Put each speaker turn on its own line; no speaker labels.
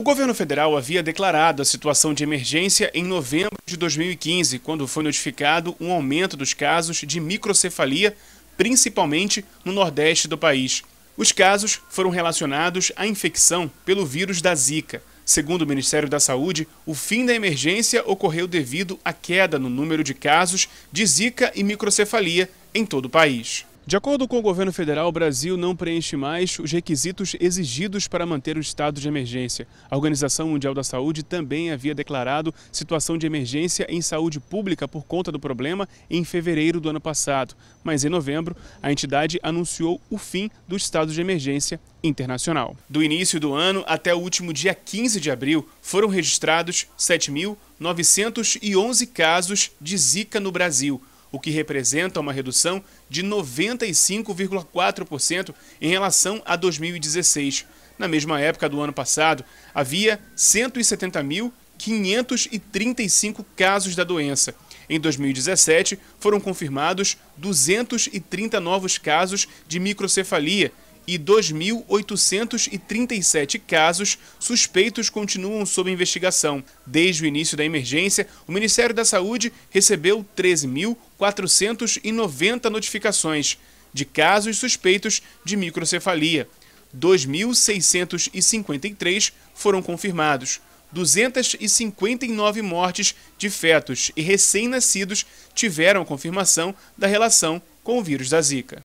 O governo federal havia declarado a situação de emergência em novembro de 2015, quando foi notificado um aumento dos casos de microcefalia, principalmente no nordeste do país. Os casos foram relacionados à infecção pelo vírus da Zika. Segundo o Ministério da Saúde, o fim da emergência ocorreu devido à queda no número de casos de Zika e microcefalia em todo o país. De acordo com o governo federal, o Brasil não preenche mais os requisitos exigidos para manter o estado de emergência. A Organização Mundial da Saúde também havia declarado situação de emergência em saúde pública por conta do problema em fevereiro do ano passado. Mas em novembro, a entidade anunciou o fim do estado de emergência internacional. Do início do ano até o último dia 15 de abril, foram registrados 7.911 casos de Zika no Brasil o que representa uma redução de 95,4% em relação a 2016. Na mesma época do ano passado, havia 170.535 casos da doença. Em 2017, foram confirmados 230 novos casos de microcefalia, e 2.837 casos suspeitos continuam sob investigação. Desde o início da emergência, o Ministério da Saúde recebeu 13.490 notificações de casos suspeitos de microcefalia. 2.653 foram confirmados. 259 mortes de fetos e recém-nascidos tiveram confirmação da relação com o vírus da Zika.